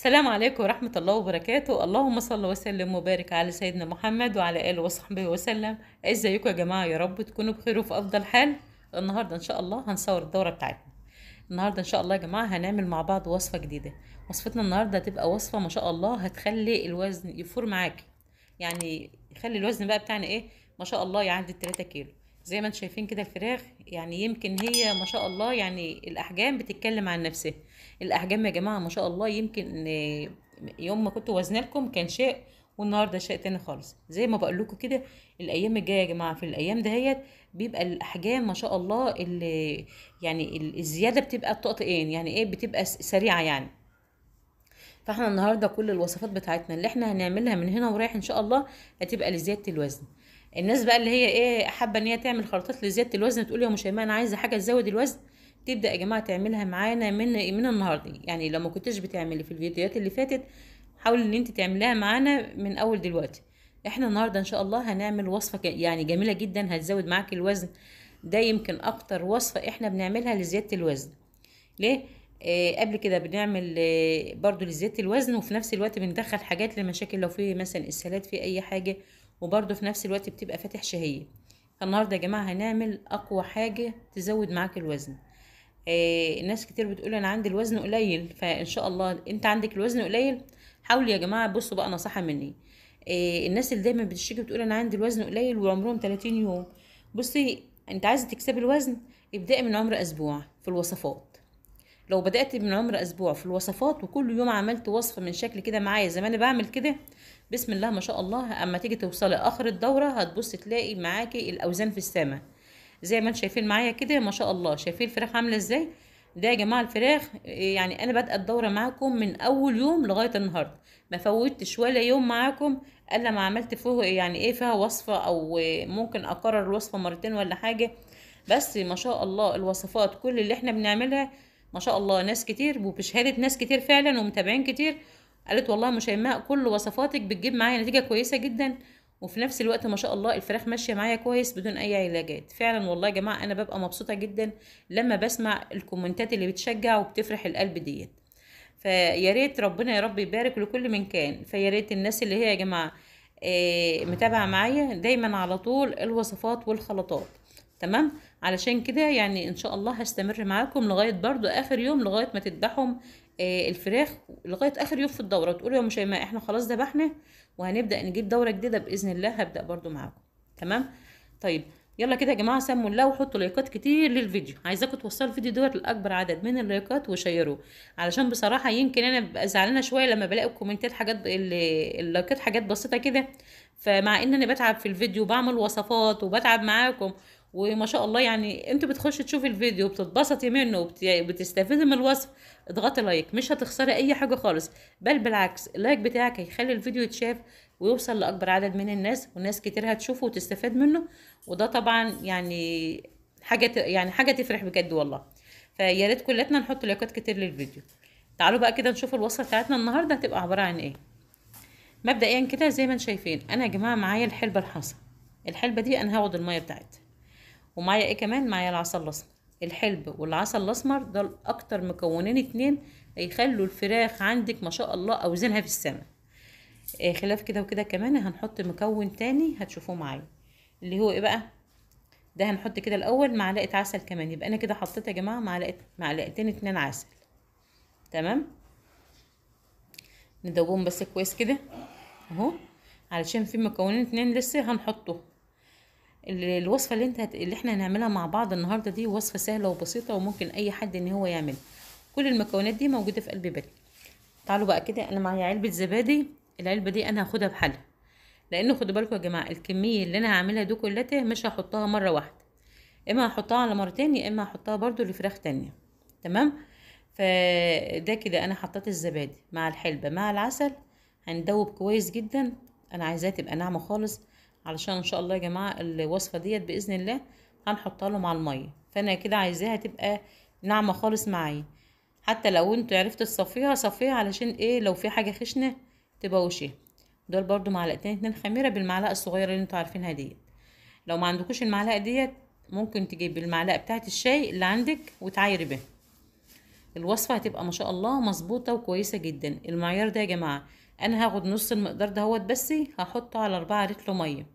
السلام عليكم ورحمة الله وبركاته اللهم صل وسلم وبارك على سيدنا محمد وعلى آله وصحبه وسلم ازيكم يا جماعة يا رب تكونوا بخير وفي أفضل حال النهاردة إن شاء الله هنصور الدورة بتاعتنا النهاردة إن شاء الله يا جماعة هنعمل مع بعض وصفة جديدة وصفتنا النهاردة هتبقى وصفة ما شاء الله هتخلي الوزن يفور معاك يعني يخلي الوزن بقى بتاعنا إيه ما شاء الله يعدي 3 كيلو زي ما انتم شايفين كده الفراخ يعني يمكن هي ما شاء الله يعني الاحجام بتتكلم عن نفسها الاحجام يا جماعه ما شاء الله يمكن يوم ما كنت وزن لكم كان شيء والنهارده شيء تاني خالص زي ما بقول لكم كده الايام الجايه يا جماعه في الايام دهيت بيبقى الاحجام ما شاء الله اللي يعني الزياده بتبقى الطقطقين يعني ايه بتبقى سريعه يعني فاحنا النهارده كل الوصفات بتاعتنا اللي احنا هنعملها من هنا ورايح ان شاء الله هتبقى لزياده الوزن الناس بقى اللي هي ايه حابه ان هي تعمل خلطات لزياده الوزن تقول يا ام شيماء انا عايزه حاجه تزود الوزن تبدا يا جماعه تعملها معانا من من النهارده يعني لو ما كنتش بتعملي في الفيديوهات اللي فاتت حاولي ان انت تعمليها معانا من اول دلوقتي احنا النهارده ان شاء الله هنعمل وصفه يعني جميله جدا هتزود معاك الوزن ده يمكن اكتر وصفه احنا بنعملها لزياده الوزن ليه آه قبل كده بنعمل آه برضو لزياده الوزن وفي نفس الوقت بندخل حاجات للمشاكل لو في مثلا اسهالات في اي حاجه وبرده في نفس الوقت بتبقى فاتح شهية النهاردة يا جماعة هنعمل أقوى حاجة تزود معاك الوزن آه ناس كتير بتقول أنا عندي الوزن قليل فإن شاء الله أنت عندك الوزن قليل حاولي يا جماعة بصوا بقى نصيحة مني آه الناس اللي دايما بتشتكي بتقول أنا عندي الوزن قليل وعمرهم 30 يوم بصي أنت عايزة تكسبي الوزن ابدأي من عمر أسبوع في الوصفات لو بدأت من عمر أسبوع في الوصفات وكل يوم عملت وصفة من شكل كده معايا زي ما أنا بعمل كده بسم الله ما شاء الله أما تيجي توصلي آخر الدورة هتبص تلاقي معاكي الأوزان في السماء زي ما انتم شايفين معايا كده ما شاء الله شايفين الفراخ عاملة ازاي ده يا جماعه الفراخ يعني انا بادئه الدوره معاكم من اول يوم لغايه النهارده ما فوتتش ولا يوم معاكم الا ما عملت فوق يعني ايه فيها وصفه او ممكن اكرر الوصفه مرتين ولا حاجه بس ما شاء الله الوصفات كل اللي احنا بنعملها ما شاء الله ناس كتير وبشهاده ناس كتير فعلا ومتابعين كتير قالت والله مش هيماء كل وصفاتك بتجيب معايا نتيجه كويسه جدا وفي نفس الوقت ما شاء الله الفراخ ماشيه معايا كويس بدون اي علاجات فعلا والله يا جماعه انا ببقى مبسوطه جدا لما بسمع الكومنتات اللي بتشجع وبتفرح القلب ديت فيا ريت ربنا يا رب يبارك لكل من كان فيا ريت الناس اللي هي يا جماعه آه، متابعه معايا دايما على طول الوصفات والخلطات تمام علشان كده يعني ان شاء الله هستمر معاكم لغايه برضو اخر يوم لغايه ما تذبحهم آه، الفراخ لغايه اخر يوم في الدوره وتقولوا يا ام شيماء احنا خلاص ذبحنا وهنبدا نجيب دوره جديده باذن الله هبدا برضو معاكم تمام طيب يلا كده يا جماعه سموا الله وحطوا لايكات كتير للفيديو عايزاكم توصلوا الفيديو دوت لاكبر عدد من اللايكات وشيروه علشان بصراحه يمكن انا ببقى زعلانه شويه لما بلاقي الكومنتات حاجات اللايكات حاجات بسيطه كده فمع ان انا بتعب في الفيديو بعمل وصفات وبتعب معاكم وما شاء الله يعني انت بتخشي تشوفي الفيديو بتتبسطي منه وبتستفيدي من الوصف اضغطي لايك مش هتخسري اي حاجه خالص بل بالعكس اللايك بتاعك هيخلي الفيديو يتشاف ويوصل لاكبر عدد من الناس وناس كتير هتشوفه وتستفاد منه وده طبعا يعني حاجه يعني حاجه تفرح بجد والله فيا ريت كلتنا نحط لايكات كتير للفيديو تعالوا بقى كده نشوف الوصفه بتاعتنا النهارده هتبقى عباره عن ايه مبدئيا كده زي ما انتم شايفين انا يا جماعه معايا الحلبه الحصى الحلبه دي انا هاخد الميه بتاعتها ومعايا ايه كمان معايا العسل الاسمر الحلب والعسل الاسمر دول اكتر مكونين اتنين هيخلوا الفراخ عندك ما شاء الله اوزنها في السماء آه خلاف كده وكده كمان هنحط مكون تاني هتشوفوه معايا اللي هو ايه بقى ده هنحط كده الاول معلقه عسل كمان يبقى انا كده حطيت يا جماعه معلقه معلقتين اتنين عسل تمام ندوبهم بس كويس كده اهو علشان في مكونين اتنين لسه هنحطه الوصفه اللي انت هت... اللي احنا هنعملها مع بعض النهارده دي وصفه سهله وبسيطه وممكن اي حد ان هو يعملها كل المكونات دي موجوده في قلب باكت تعالوا بقى كده انا معايا علبه زبادي العلبه دي انا هاخدها بحالها لان خدوا بالكم يا جماعه الكميه اللي انا هعملها دي كلها مش هحطها مره واحده اما هحطها على مرتين يا اما هحطها برده لفراخ تانية تمام فده كده انا حطيت الزبادي مع الحلبه مع العسل هندوب كويس جدا انا عايزاه تبقى ناعمه خالص علشان ان شاء الله يا جماعه الوصفه ديت باذن الله هنحطها له مع الميه فانا كده عايزاها تبقى ناعمه خالص معايا حتى لو انتوا عرفتوا تصفيها صفيها علشان ايه لو في حاجه خشنه تبقى وشيها دول برضو معلقتين اتنين خميره بالمعلقه الصغيره اللي انتوا عارفينها ديت لو ما عندكوش المعلقه ديت ممكن تجيب المعلقه بتاعه الشاي اللي عندك وتعايري بيها الوصفه هتبقى ما شاء الله مظبوطه وكويسه جدا المعيار ده يا جماعه انا هاخد نص المقدار دهوت بس هحطه على اربعة لتر ميه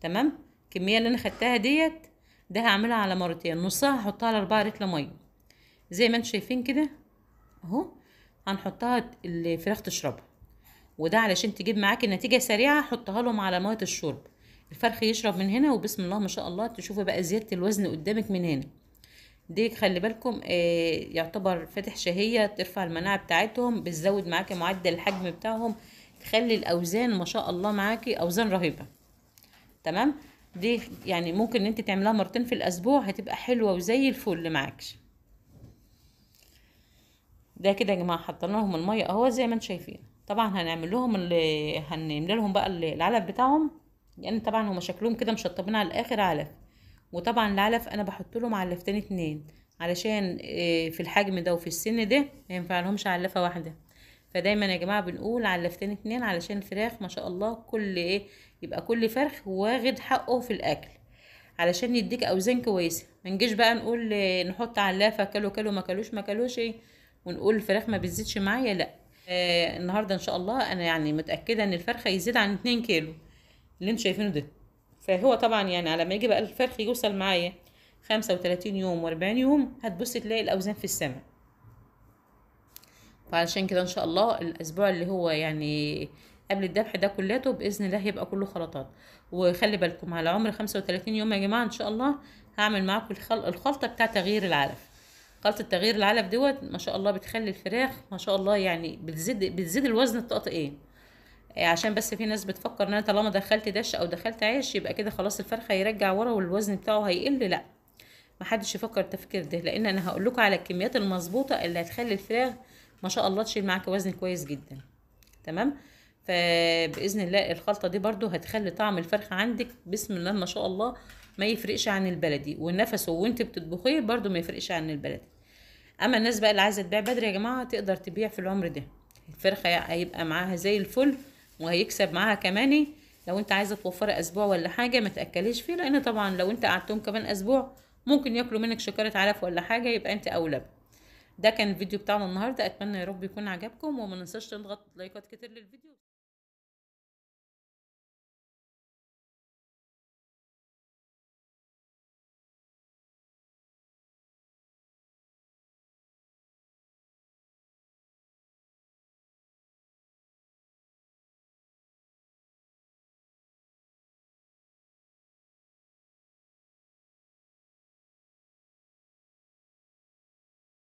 تمام الكميه اللي انا خدتها ديت ده هعملها على مرتين نصها هحطها على اربعة لتر ميه زي ما انتم شايفين كده اهو هنحطها الفراخ تشربها وده علشان تجيب معاكي نتيجه سريعه حطها لهم على ميه الشرب الفرخ يشرب من هنا وبسم الله ما شاء الله تشوفوا بقى زياده الوزن قدامك من هنا دي خلي بالكم آه، يعتبر فاتح شهية ترفع المناعة بتاعتهم بتزود معاكي معدل الحجم بتاعهم تخلي الأوزان ما شاء الله معاكي أوزان رهيبة تمام دي يعني ممكن ان انت تعملها مرتين في الاسبوع هتبقى حلوه وزي الفل معاكش ده كده يا جماعه حطينا لهم الميه اهو زي ما انت شايفين طبعا هنعمل لهم اللي هنملى لهم بقى العلف بتاعهم لان يعني طبعا هما شكلهم كده مشطبين على الاخر علف وطبعا العلف انا بحط لهم علفتين اتنين علشان آه، في الحجم ده وفي السن ده ما ينفع لهمش علفه واحده فدايما يا جماعه بنقول علفتين اتنين علشان الفراخ ما شاء الله كل ايه يبقى كل فرخ واخد حقه في الاكل علشان يديك اوزان كويسه ما نجيش بقى نقول آه، نحط علافه كلو كلو ما كلوش ما كلوش ايه ونقول الفراخ ما بتزيدش معايا لا آه النهارده ان شاء الله انا يعني متاكده ان الفرخه يزيد عن 2 كيلو اللي انتوا شايفينه ده فهو طبعا يعني على ما يجي بقى الفرخ يوصل معايا خمسة وتلاتين يوم واربعين يوم هتبص تلاقي الأوزان في السماء فعلشان كده إن شاء الله الأسبوع اللي هو يعني قبل الذبح ده كلاته باذن الله هيبقى كله خلطات وخلي بالكم على عمر 35 يوم يا جماعه ان شاء الله هعمل معاكم الخلطه بتاع تغيير العلف خلطه تغيير العلف دوت ما شاء الله بتخلي الفراخ ما شاء الله يعني بتزيد بتزيد الوزن الطقطقين إيه؟ إيه، عشان بس في ناس بتفكر ان انا طالما دخلت دش او دخلت عيش يبقى كده خلاص الفرخه يرجع ورا والوزن بتاعه هيقل لا محدش يفكر التفكير ده لان انا هقول لكم على الكميات المظبوطه اللي هتخلي الفراخ ما شاء الله تشيل معاك وزن كويس جدا تمام فباذن الله الخلطه دي برضو هتخلي طعم الفرخه عندك بسم الله ما شاء الله ما يفرقش عن البلدي ونفسه وانت بتطبخيه برضو ما يفرقش عن البلدي اما الناس بقى اللي عايزه تبيع بدري يا جماعه تقدر تبيع في العمر ده الفرخه هيبقى معاها زي الفل وهيكسب معاها كمان ايه لو انت عايزه توفري اسبوع ولا حاجه ما تاكليش فيه لان طبعا لو انت قعدتهم كمان اسبوع ممكن ياكلوا منك شكاره علف ولا حاجه يبقى انت اولى ده كان الفيديو بتاعنا النهارده اتمنى يا رب يكون عجبكم وما ننساش تضغط لايكات كتير للفيديو